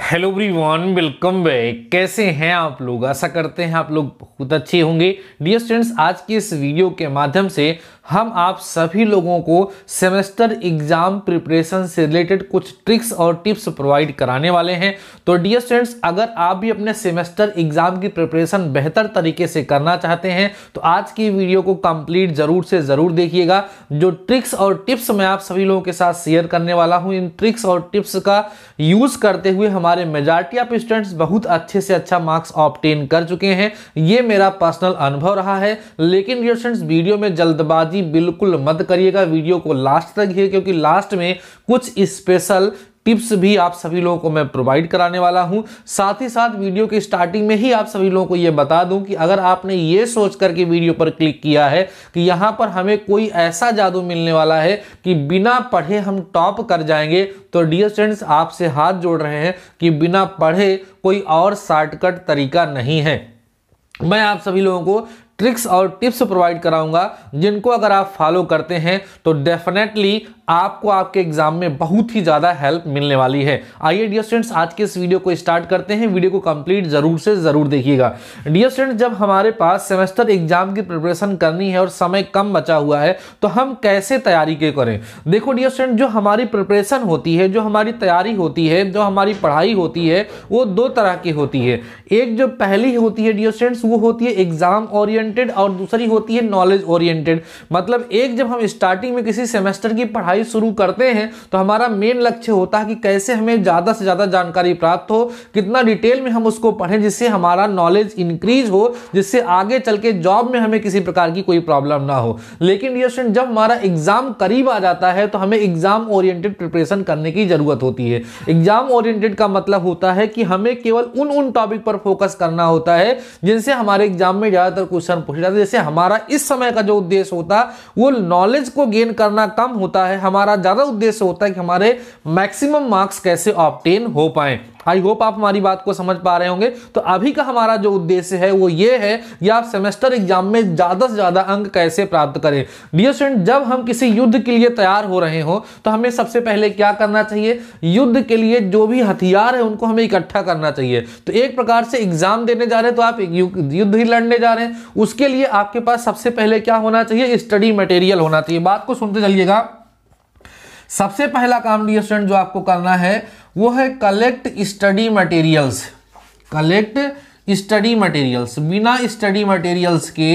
hello one welcome back कैसे हैं आप लोग आशा करते हैं आप लोग बहुत अच्छे होंगे डियर स्टूडेंट्स आज की इस वीडियो के माध्यम से हम आप सभी लोगों को सेमेस्टर एग्जाम प्रिपरेशन से रिलेटेड कुछ ट्रिक्स और टिप्स प्रोवाइड कराने वाले हैं तो डियर स्टूडेंट्स अगर आप भी अपने सेमेस्टर एग्जाम की प्रिपरेशन बेहतर तरीके से करना चाहते हैं तो आज की वीडियो को कंप्लीट जरूर से ज़रूर देखिएगा जो ट्रिक्स और टिप्स मैं आप सभी लोगों के साथ शेयर करने वाला हूँ इन ट्रिक्स और टिप्स का यूज़ करते हुए हम हमारे मेजॉरिटी ऑफ स्टूडेंट्स बहुत अच्छे से अच्छा मार्क्स ऑप्टेन कर चुके हैं ये मेरा पर्सनल अनुभव रहा है लेकिन डियर स्टूडेंट्स वीडियो में जल्दबाजी बिल्कुल मत करिएगा वीडियो को लास्ट तक ही क्योंकि लास्ट में कुछ स्पेशल टिप्स भी आप सभी लोगों को मैं प्रोवाइड कराने वाला हूं साथ ही साथ वीडियो के स्टार्टिंग में ही आप सभी लोगों को यह बता दूं कि अगर आपने ये सोच करके वीडियो पर क्लिक किया है कि यहां पर हमें कोई ऐसा जादू मिलने वाला है कि बिना पढ़े हम टॉप कर जाएंगे तो डियर स्टूडेंट्स आपसे हाथ जोड़ रहे हैं कि बिना पढ़े कोई और शॉर्टकट तरीका नहीं है मैं आप सभी लोगों को ट्रिक्स और टिप्स प्रोवाइड कराऊंगा जिनको अगर आप फॉलो करते हैं तो डेफिनेटली आपको आपके एग्जाम में बहुत ही ज़्यादा हेल्प मिलने वाली है आइए डियर स्टूडेंट्स आज के इस वीडियो को स्टार्ट करते हैं वीडियो को कंप्लीट जरूर से ज़रूर देखिएगा डियर स्टूडेंट्स जब हमारे पास सेमेस्टर एग्जाम की प्रिपरेशन करनी है और समय कम बचा हुआ है तो हम कैसे तैयारी के करें देखो डियर स्टूडेंट जो हमारी प्रिपरेशन होती है जो हमारी तैयारी होती है जो हमारी पढ़ाई होती है वो दो तरह की होती है एक जो पहली होती है डियर स्टूडेंट्स वो होती है एग्जाम ओरियंट ओरिएंटेड और दूसरी होती है नॉलेज ओरिएंटेड मतलब एक जब हम स्टार्टिंग में किसी सेमेस्टर की पढ़ाई शुरू करते हैं तो हमारा मेन लक्ष्य होता है कि कैसे हमें ज़्यादा से ज़्यादा जानकारी प्राप्त हो कितना डिटेल में हम उसको पढ़ें जिससे हमारा नॉलेज इंक्रीज हो जिससे आगे चल के जॉब में हमें किसी प्रकार की कोई प्रॉब्लम ना हो लेकिन ये स्टूडेंट जब हमारा एग्जाम करीब आ जाता है तो हमें एग्जाम ओरिएंटेड प्रिपरेशन करने की जरूरत होती है एग्जाम ओरिएंटेड का मतलब होता है कि हमें केवल उन उन टॉपिक पर फोकस करना होता है जिनसे हमारे एग्जाम में ज़्यादातर क्वेश्चन क्वेश्चन पूछे जाते जैसे हमारा इस समय का जो उद्देश्य होता वो नॉलेज को गेन करना कम होता है हमारा ज़्यादा उद्देश्य होता है कि हमारे मैक्सिमम मार्क्स कैसे ऑप्टेन हो पाए आई होप आप हमारी बात को समझ पा रहे होंगे तो अभी का हमारा जो उद्देश्य है वो ये है कि आप सेमेस्टर एग्जाम में ज़्यादा से ज़्यादा अंक कैसे प्राप्त करें डियर स्टूडेंट जब हम किसी युद्ध के लिए तैयार हो रहे हो तो हमें सबसे पहले क्या करना चाहिए युद्ध के लिए जो भी हथियार है उनको हमें इकट्ठा करना चाहिए तो एक प्रकार से एग्जाम देने जा रहे हैं तो आप युद्ध ही लड़ने जा रहे हैं उसके लिए आपके पास सबसे पहले क्या होना चाहिए स्टडी मटेरियल होना चाहिए बात को सुनते चलिएगा सबसे पहला काम डी स्टूडेंट जो आपको करना है वो है collect study materials collect study materials बिना स्टडी मटेरियल्स के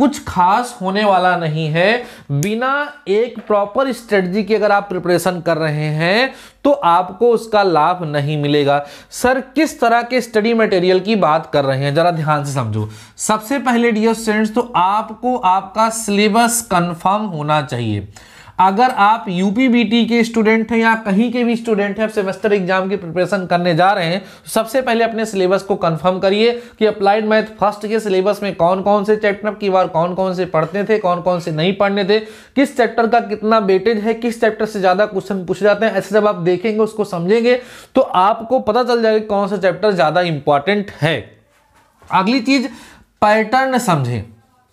कुछ खास होने वाला नहीं है बिना एक प्रॉपर स्ट्रेटजी की अगर आप प्रिपरेशन कर रहे हैं तो आपको उसका लाभ नहीं मिलेगा सर किस तरह के स्टडी मटेरियल की बात कर रहे हैं ज़रा ध्यान से समझो सबसे पहले डियर स्टूडेंट्स तो आपको आपका सिलेबस कंफर्म होना चाहिए अगर आप यूपीबीटी के स्टूडेंट हैं या कहीं के भी स्टूडेंट हैं सेमेस्टर एग्जाम की प्रिपरेशन करने जा रहे हैं तो सबसे पहले अपने सिलेबस को कंफर्म करिए कि अप्लाइड मैथ फर्स्ट के सिलेबस में कौन कौन से चैप्टर की बार कौन कौन से पढ़ते थे कौन कौन से नहीं पढ़ने थे किस चैप्टर का कितना वेटेज है किस चैप्टर से ज़्यादा क्वेश्चन पूछे जाते हैं ऐसे जब आप देखेंगे उसको समझेंगे तो आपको पता चल जाएगा कौन सा चैप्टर ज़्यादा इंपॉर्टेंट है अगली चीज़ पैटर्न समझें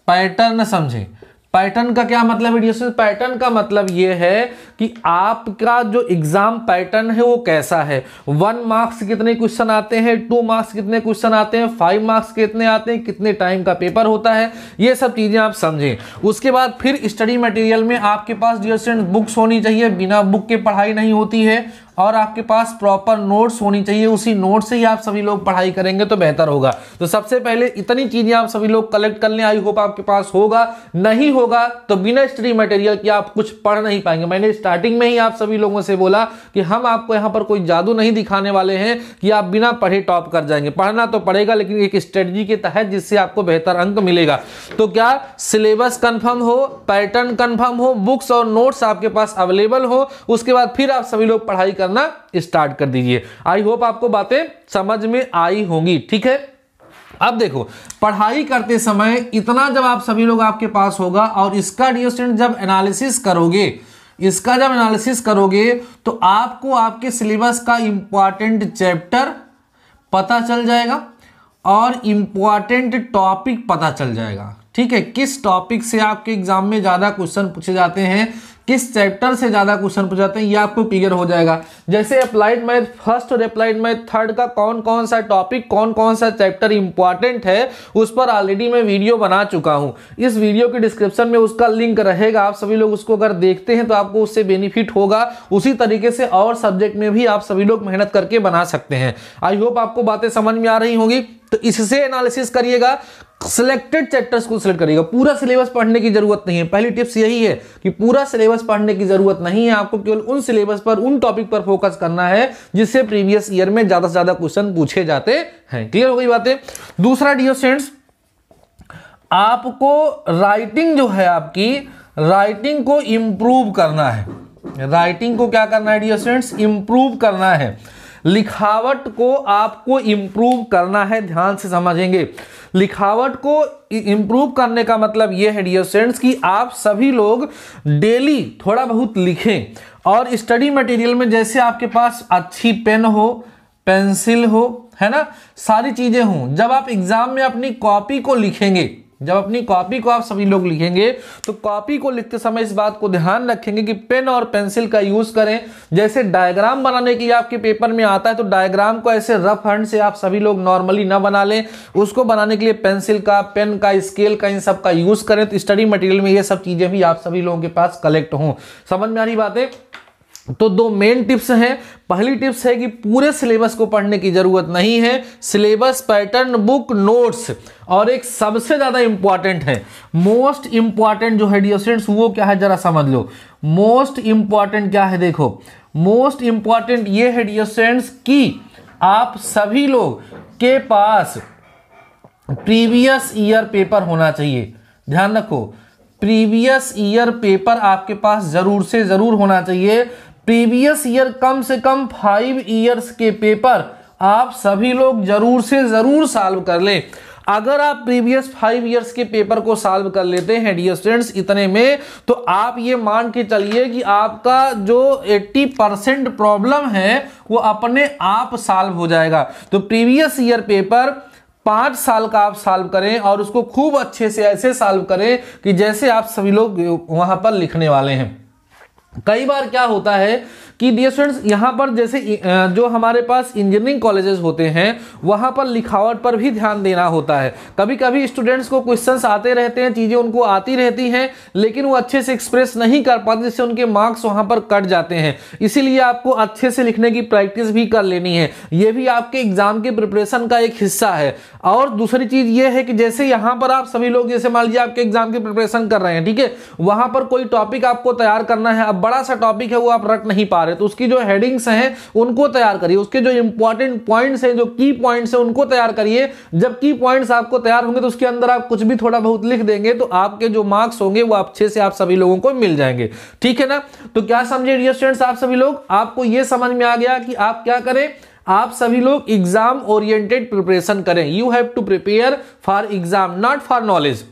पैटर्न समझें पैटर्न का क्या मतलब है डियर पैटर्न का मतलब ये है कि आपका जो एग्जाम पैटर्न है वो कैसा है वन मार्क्स कितने क्वेश्चन आते हैं टू मार्क्स कितने क्वेश्चन आते हैं फाइव मार्क्स कितने आते हैं कितने टाइम का पेपर होता है ये सब चीज़ें आप समझें उसके बाद फिर स्टडी मटेरियल में आपके पास डियर स्टूडेंट बुक्स होनी चाहिए बिना बुक के पढ़ाई नहीं होती है और आपके पास प्रॉपर नोट्स होनी चाहिए उसी नोट से ही आप सभी लोग पढ़ाई करेंगे तो बेहतर होगा तो सबसे पहले इतनी चीज़ें आप सभी लोग कलेक्ट कर लें आई होप आपके पास होगा नहीं होगा तो बिना स्टडी मटेरियल के आप कुछ पढ़ नहीं पाएंगे मैंने स्टार्टिंग में ही आप सभी लोगों से बोला कि हम आपको यहाँ पर कोई जादू नहीं दिखाने वाले हैं कि आप बिना पढ़े टॉप कर जाएंगे पढ़ना तो पड़ेगा लेकिन एक स्ट्रेटजी के तहत जिससे आपको बेहतर अंक मिलेगा तो क्या सिलेबस कन्फर्म हो पैटर्न कन्फर्म हो बुक्स और नोट्स आपके पास अवेलेबल हो उसके बाद फिर आप सभी लोग पढ़ाई कर करना स्टार्ट कर दीजिए आई होप आपको बातें समझ में आई होंगी ठीक है अब देखो पढ़ाई करते समय इतना जब आप सभी लोग आपके पास होगा और इसका डियर जब एनालिसिस करोगे इसका जब एनालिसिस करोगे तो आपको आपके सिलेबस का इंपॉर्टेंट चैप्टर पता चल जाएगा और इम्पॉर्टेंट टॉपिक पता चल जाएगा ठीक है किस टॉपिक से आपके एग्जाम में ज़्यादा क्वेश्चन पूछे जाते हैं किस चैप्टर से ज़्यादा क्वेश्चन पूछाते हैं ये आपको क्लियर हो जाएगा जैसे अप्लाइड मैथ फर्स्ट और अप्लाइड मैथ थर्ड का कौन कौन सा टॉपिक कौन कौन सा चैप्टर इंपॉर्टेंट है उस पर ऑलरेडी मैं वीडियो बना चुका हूँ इस वीडियो के डिस्क्रिप्शन में उसका लिंक रहेगा आप सभी लोग उसको अगर देखते हैं तो आपको उससे बेनिफिट होगा उसी तरीके से और सब्जेक्ट में भी आप सभी लोग मेहनत करके बना सकते हैं आई होप आपको बातें समझ में आ रही होंगी तो इससे एनालिसिस करिएगा सिलेक्टेड चैप्टर्स को सिलेक्ट करिएगा पूरा सिलेबस पढ़ने की जरूरत नहीं है पहली टिप्स यही है कि पूरा सिलेबस पढ़ने की जरूरत नहीं है आपको केवल उन सिलेबस पर उन टॉपिक पर फोकस करना है जिससे प्रीवियस ईयर में ज्यादा से ज्यादा क्वेश्चन पूछे जाते हैं क्लियर हो गई बातें दूसरा डियर स्टेंट्स आपको राइटिंग जो है आपकी राइटिंग को इंप्रूव करना है राइटिंग को क्या करना है डियर स्टेंट्स इंप्रूव करना है लिखावट को आपको इम्प्रूव करना है ध्यान से समझेंगे लिखावट को इम्प्रूव करने का मतलब ये है डियर फ्रेंड्स कि आप सभी लोग डेली थोड़ा बहुत लिखें और स्टडी मटेरियल में जैसे आपके पास अच्छी पेन हो पेंसिल हो है ना सारी चीज़ें हों जब आप एग्ज़ाम में अपनी कॉपी को लिखेंगे जब अपनी कॉपी को आप सभी लोग लिखेंगे तो कॉपी को लिखते समय इस बात को ध्यान रखेंगे कि पेन और पेंसिल का यूज करें जैसे डायग्राम बनाने के लिए आपके पेपर में आता है तो डायग्राम को ऐसे रफ हैंड से आप सभी लोग नॉर्मली ना बना लें उसको बनाने के लिए पेंसिल का पेन का स्केल का इन सब का यूज करें तो स्टडी मटेरियल में ये सब चीजें भी आप सभी लोगों के पास कलेक्ट हों समझ में आ रही बातें तो दो मेन टिप्स हैं पहली टिप्स है कि पूरे सिलेबस को पढ़ने की ज़रूरत नहीं है सिलेबस पैटर्न बुक नोट्स और एक सबसे ज़्यादा इंपॉर्टेंट है मोस्ट इंपॉर्टेंट जो है डियर स्टूडेंट्स वो क्या है ज़रा समझ लो मोस्ट इंपॉर्टेंट क्या है देखो मोस्ट इंपॉर्टेंट ये है डियर स्टूडेंट्स कि आप सभी लोग के पास प्रीवियस ईयर पेपर होना चाहिए ध्यान रखो प्रीवियस ईयर पेपर आपके पास ज़रूर से ज़रूर होना चाहिए प्रीवियस ईयर कम से कम फाइव ईयर्स के पेपर आप सभी लोग जरूर से जरूर सॉल्व कर लें अगर आप प्रीवियस फाइव ईयर्स के पेपर को सॉल्व कर लेते हैं डियर स्टूडेंट्स इतने में तो आप ये मान के चलिए कि आपका जो 80 परसेंट प्रॉब्लम है वो अपने आप सॉल्व हो जाएगा तो प्रीवियस ईयर पेपर पाँच साल का आप सॉल्व करें और उसको खूब अच्छे से ऐसे सॉल्व करें कि जैसे आप सभी लोग वहाँ पर लिखने वाले हैं कई बार क्या होता है कि डियर स्टूडेंट्स यहाँ पर जैसे जो हमारे पास इंजीनियरिंग कॉलेजेस होते हैं वहाँ पर लिखावट पर भी ध्यान देना होता है कभी कभी स्टूडेंट्स को क्वेश्चंस आते रहते हैं चीज़ें उनको आती रहती हैं लेकिन वो अच्छे से एक्सप्रेस नहीं कर पाते जिससे उनके मार्क्स वहाँ पर कट जाते हैं इसीलिए आपको अच्छे से लिखने की प्रैक्टिस भी कर लेनी है ये भी आपके एग्जाम के प्रिपरेशन का एक हिस्सा है और दूसरी चीज़ ये है कि जैसे यहाँ पर आप सभी लोग जैसे मान लीजिए आपके एग्जाम की प्रिपरेशन कर रहे हैं ठीक है वहाँ पर कोई टॉपिक आपको तैयार करना है अब बड़ा सा टॉपिक है वो आप रख नहीं पा रहे हैं तो उसकी जो हेडिंग्स हैं उनको तैयार करिए उसके जो इंपॉर्टेंट पॉइंट्स हैं जो की पॉइंट्स हैं उनको तैयार करिए जब की पॉइंट्स आपको तैयार होंगे तो उसके अंदर आप कुछ भी थोड़ा बहुत लिख देंगे तो आपके जो मार्क्स होंगे वो अच्छे से आप सभी लोगों को मिल जाएंगे ठीक है ना तो क्या समझे डियर स्टूडेंट्स आप सभी लोग आपको ये समझ में आ गया कि आप क्या करें आप सभी लोग एग्जाम ओरिएंटेड प्रिपरेशन करें you have to prepare for exam not for knowledge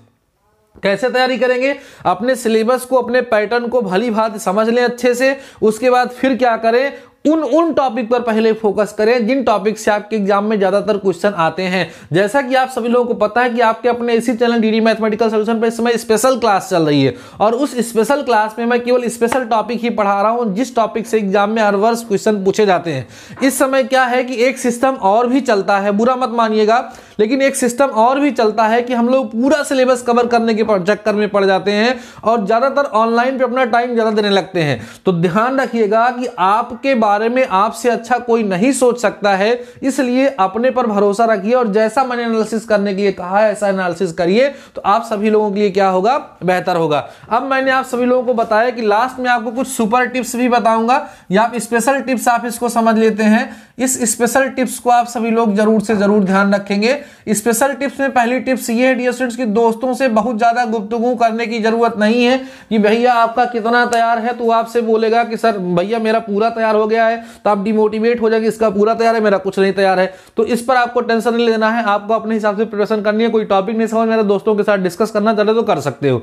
कैसे तैयारी करेंगे अपने सिलेबस को अपने पैटर्न को भली भात समझ लें अच्छे से उसके बाद फिर क्या करें उन उन टॉपिक पर पहले फोकस करें जिन टॉपिक से आपके एग्जाम में ज़्यादातर क्वेश्चन आते हैं जैसा कि आप सभी लोगों को पता है कि आपके अपने इसी चैनल डी मैथमेटिकल सोल्यूशन पर इस समय स्पेशल क्लास चल रही है और उस स्पेशल क्लास में मैं केवल स्पेशल टॉपिक ही पढ़ा रहा हूँ जिस टॉपिक से एग्जाम में हर वर्ष क्वेश्चन पूछे जाते हैं इस समय क्या है कि एक सिस्टम और भी चलता है बुरा मत मानिएगा लेकिन एक सिस्टम और भी चलता है कि हम लोग पूरा सिलेबस कवर करने के चक्कर में पड़ जाते हैं और ज़्यादातर ऑनलाइन पर अपना टाइम ज़्यादा देने लगते हैं तो ध्यान रखिएगा कि आपके बारे बारे में आपसे अच्छा कोई नहीं सोच सकता है इसलिए अपने पर भरोसा रखिए और जैसा मैंने एनालिसिस करने के लिए कहा है ऐसा एनालिसिस करिए तो आप सभी लोगों के लिए क्या होगा बेहतर होगा अब मैंने आप सभी लोगों को बताया कि लास्ट में आपको कुछ सुपर टिप्स भी बताऊंगा या आप स्पेशल टिप्स आप इसको समझ लेते हैं इस स्पेशल टिप्स को आप सभी लोग जरूर से जरूर ध्यान रखेंगे स्पेशल टिप्स में पहली टिप्स ये है डियर स्टूडेंट्स कि दोस्तों से बहुत ज़्यादा गुप्तगु करने की ज़रूरत नहीं है कि भैया आपका कितना तैयार है तो आपसे बोलेगा कि सर भैया मेरा पूरा तैयार हो गया है तो आप डिमोटिवेट हो जाएगी इसका पूरा तैयार है मेरा कुछ नहीं तैयार है तो इस पर आपको टेंशन नहीं लेना है आपको अपने हिसाब से प्रिपरेशन करनी है कोई टॉपिक नहीं समझ मेरा दोस्तों के साथ डिस्कस करना चाहते तो कर सकते हो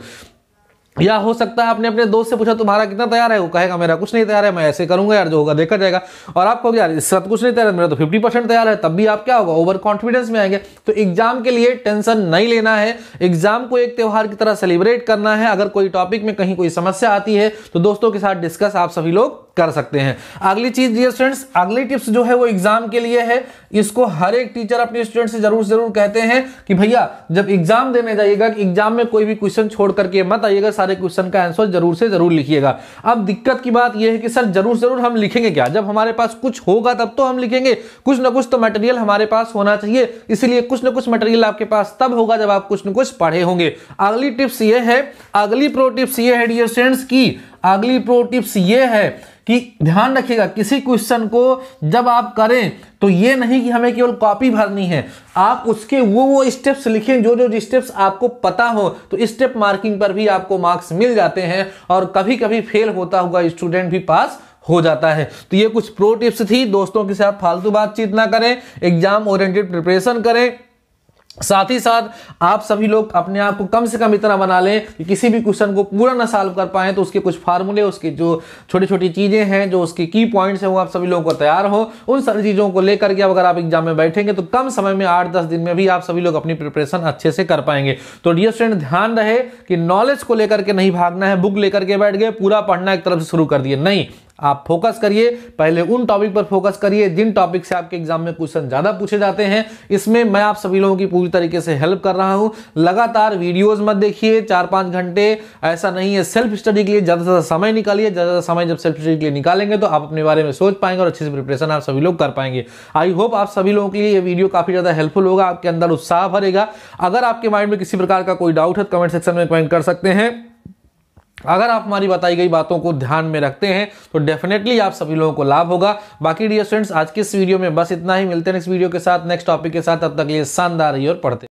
या हो सकता है आपने अपने दोस्त से पूछा तुम्हारा कितना तैयार है वो कहेगा मेरा कुछ नहीं तैयार है मैं ऐसे करूंगा यार जो होगा देखा जाएगा और आपको यार इस साथ कुछ नहीं तैयार है मेरा तो फिफ्टी परसेंट तैयार है तब भी आप क्या होगा ओवर कॉन्फिडेंस में आएंगे तो एग्जाम के लिए टेंशन नहीं लेना है एग्जाम को एक त्यौहार की तरह सेलिब्रेट करना है अगर कोई टॉपिक में कहीं कोई समस्या आती है तो दोस्तों के साथ डिस्कस आप सभी लोग कर सकते हैं अगली चीज ये स्टूडेंट्स अगली टिप्स जो है वो एग्जाम के लिए है इसको हर एक टीचर अपने स्टूडेंट से जरूर जरूर कहते हैं कि भैया जब एग्जाम देने जाइएगा एग्जाम में कोई भी क्वेश्चन छोड़ करके मत आइएगा सारे क्वेश्चन का आंसर जरूर से जरूर लिखिएगा अब दिक्कत की बात यह है कि सर जरूर जरूर हम लिखेंगे क्या जब हमारे पास कुछ होगा तब तो हम लिखेंगे कुछ ना कुछ तो मटेरियल हमारे पास होना चाहिए इसलिए कुछ ना कुछ मटेरियल आपके पास तब होगा जब आप कुछ ना कुछ पढ़े होंगे अगली टिप्स ये है अगली प्रो टिप्स ये है डियर स्टूडेंट्स की अगली प्रो टिप्स ये है कि ध्यान रखिएगा किसी क्वेश्चन को जब आप करें तो ये नहीं कि हमें केवल कॉपी भरनी है आप उसके वो वो स्टेप्स लिखें जो जो स्टेप्स आपको पता हो तो स्टेप मार्किंग पर भी आपको मार्क्स मिल जाते हैं और कभी कभी फेल होता हुआ स्टूडेंट भी पास हो जाता है तो ये कुछ प्रो टिप्स थी दोस्तों के साथ फालतू बातचीत ना करें एग्जाम ओरिएंटेड प्रिपरेशन करें साथ ही साथ आप सभी लोग अपने आप को कम से कम इतना बना लें कि किसी भी क्वेश्चन को पूरा ना सॉल्व कर पाए तो उसके कुछ फार्मूले उसकी जो छोटी छोटी चीज़ें हैं जो उसके की पॉइंट्स हैं वो आप सभी लोगों को तैयार हो उन सारी चीज़ों को लेकर के अगर आप एग्जाम में बैठेंगे तो कम समय में आठ दस दिन में भी आप सभी लोग अपनी प्रिपरेशन अच्छे से कर पाएंगे तो डियर स्टूडेंट ध्यान रहे कि नॉलेज को लेकर के नहीं भागना है बुक लेकर के बैठ गए पूरा पढ़ना एक तरफ से शुरू कर दिए नहीं आप फोकस करिए पहले उन टॉपिक पर फोकस करिए जिन टॉपिक से आपके एग्जाम में क्वेश्चन ज़्यादा पूछे जाते हैं इसमें मैं आप सभी लोगों की पूरी तरीके से हेल्प कर रहा हूं लगातार वीडियोज़ मत देखिए चार पांच घंटे ऐसा नहीं है सेल्फ स्टडी के लिए ज़्यादा से ज़्यादा समय निकालिए ज़्यादा ज़्यादा समय जब सेल्फ स्टडी के लिए निकालेंगे तो आप अपने बारे में सोच पाएंगे और अच्छे से प्रिपरेशन आप सभी लोग कर पाएंगे आई होप आप सभी लोगों के लिए ये वीडियो काफ़ी ज़्यादा हेल्पफुल होगा आपके अंदर उत्साह भरेगा अगर आपके माइंड में किसी प्रकार का कोई डाउट है तो कमेंट सेक्शन में कमेंट कर सकते हैं अगर आप हमारी बताई गई बातों को ध्यान में रखते हैं तो डेफिनेटली आप सभी लोगों को लाभ होगा बाकी डियर स्टूडेंट्स आज की इस वीडियो में बस इतना ही मिलते हैं नेक्स्ट वीडियो के साथ नेक्स्ट टॉपिक के साथ तब तक ये शानदार ही और पढ़ते